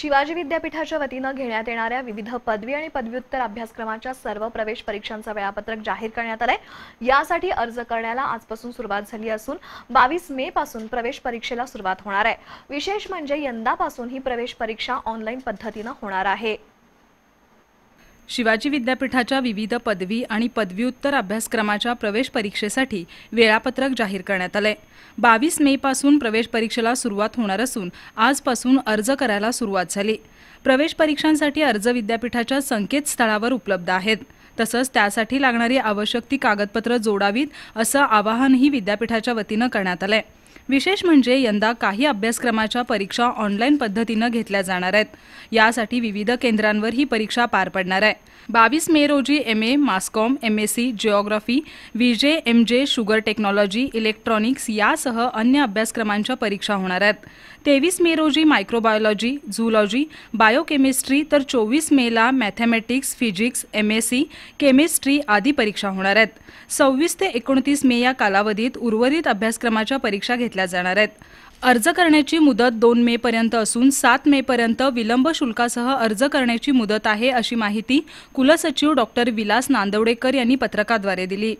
शिवाजी विद्यापीठाच्या वतीनं घेण्यात येणाऱ्या विविध पदवी आणि पदव्युत्तर अभ्यासक्रमाच्या सर्व प्रवेश परीक्षांचं वेळापत्रक जाहीर करण्यात आलंय यासाठी अर्ज करण्याला आजपासून सुरुवात झाली असून बावीस मे पासून प्रवेश परीक्षेला सुरुवात होणार आहे विशेष म्हणजे यंदापासून ही प्रवेश परीक्षा ऑनलाईन पद्धतीनं होणार आहे शिवाजी विद्यापीठाच्या विविध पदवी आणि पदव्युत्तर अभ्यासक्रमाच्या प्रवेश परीक्षेसाठी वेळापत्रक जाहीर करण्यात आले बावीस मेपासून प्रवेश परीक्षेला सुरुवात होणार असून आजपासून अर्ज करायला सुरुवात झाली प्रवेश परीक्षांसाठी अर्ज विद्यापीठाच्या संकेतस्थळावर उपलब्ध आहेत तसंच त्यासाठी लागणारी आवश्यक ती कागदपत्रं जोडावीत असं आवाहनही विद्यापीठाच्या वतीनं करण्यात आलं आहे विशेष म्हणजे यंदा काही अभ्यासक्रमाच्या परीक्षा ऑनलाईन पद्धतीनं घेतल्या जाणार आहेत यासाठी विविध केंद्रांवर ही परीक्षा पार पडणार आहे बावीस मे रोजी M A mass comm M S C geography J M J sugar technology electronics यासह अन्य अभ्यासक्रमांच्या परीक्षा होणार आहेत तेवीस मे रोजी मायक्रोबायोलॉजी झूलॉजी बायोकेमिस्ट्री तर चोवीस मेला mathematics physics M S C chemistry आदी परीक्षा होणार आहेत सव्वीस ते एकोणतीस मे या कालावधीत उर्वरित अभ्यासक्रमाच्या परीक्षा घेत घेतल्या जाणार आहेत अर्ज करण्याची मुदत दोन मे पर्यंत असून सात मे पर्यंत विलंब शुल्कासह अर्ज करण्याची मुदत आहे अशी माहिती कुलसचिव डॉक्टर विलास नांदवडेकर यांनी पत्रकाद्वारे दिली